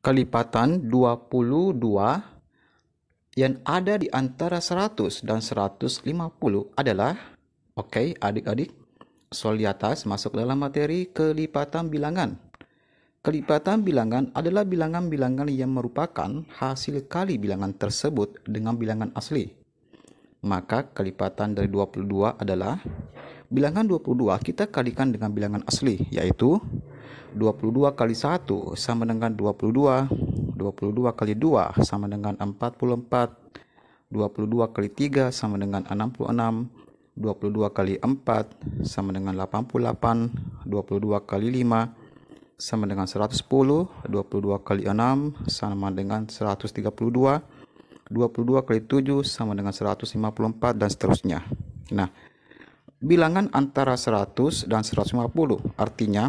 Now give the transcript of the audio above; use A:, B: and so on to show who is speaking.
A: kelipatan 22 yang ada di antara 100 dan 150 adalah Oke, okay, adik-adik, soal di atas masuk dalam materi kelipatan bilangan. Kelipatan bilangan adalah bilangan-bilangan yang merupakan hasil kali bilangan tersebut dengan bilangan asli. Maka kelipatan dari 22 adalah bilangan 22 kita kalikan dengan bilangan asli, yaitu 22 kali 1 sama dengan 22 22 kali 2 sama dengan 44 22 kali 3 sama dengan 66 22 kali 4 sama dengan 88 22 kali 5 sama dengan 110 22 kali 6 sama dengan 132 22 kali 7 sama dengan 154 dan seterusnya nah bilangan antara 100 dan 150 artinya